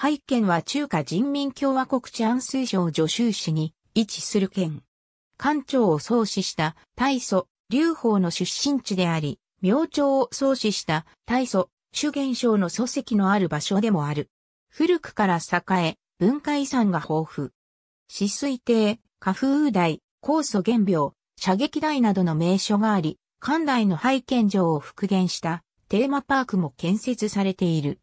拝県は中華人民共和国治安水省助手市に位置する県。官庁を創始した大祖、劉邦の出身地であり、明朝を創始した大祖、主元省の祖籍のある場所でもある。古くから栄え、文化遺産が豊富。止水亭、花風台、高祖玄廟、射撃台などの名所があり、関内の拝見城を復元したテーマパークも建設されている。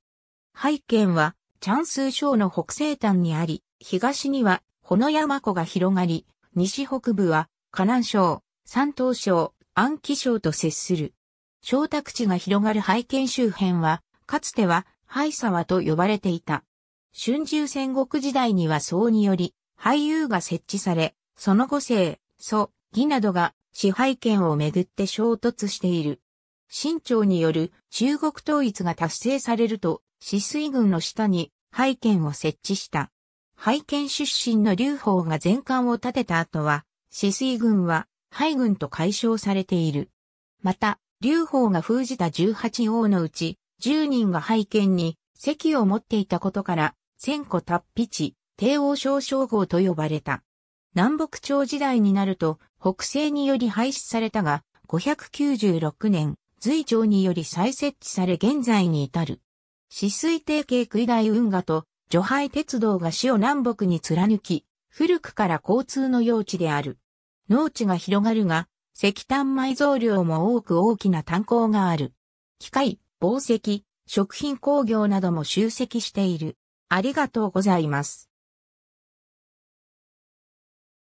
拝見はチャンスー省の北西端にあり、東には、ホノヤマ湖が広がり、西北部は、河南省、山東省、安徽省と接する。小宅地が広がる廃見周辺は、かつては、廃沢と呼ばれていた。春秋戦国時代には僧により、俳優が設置され、その後世、祖、義などが支配権をめぐって衝突している。清朝による中国統一が達成されると、死水軍の下に拝見を設置した。拝見出身の劉邦が全艦を建てた後は、四水軍は、廃軍と解消されている。また、劉邦が封じた18王のうち、10人が拝見に席を持っていたことから、千古達筆地、帝王将称号と呼ばれた。南北朝時代になると、北西により廃止されたが、596年、隋朝により再設置され現在に至る。止水亭系杭大運河と除廃鉄道が市を南北に貫き、古くから交通の用地である。農地が広がるが、石炭埋蔵量も多く大きな炭鉱がある。機械、紡績、食品工業なども集積している。ありがとうございます。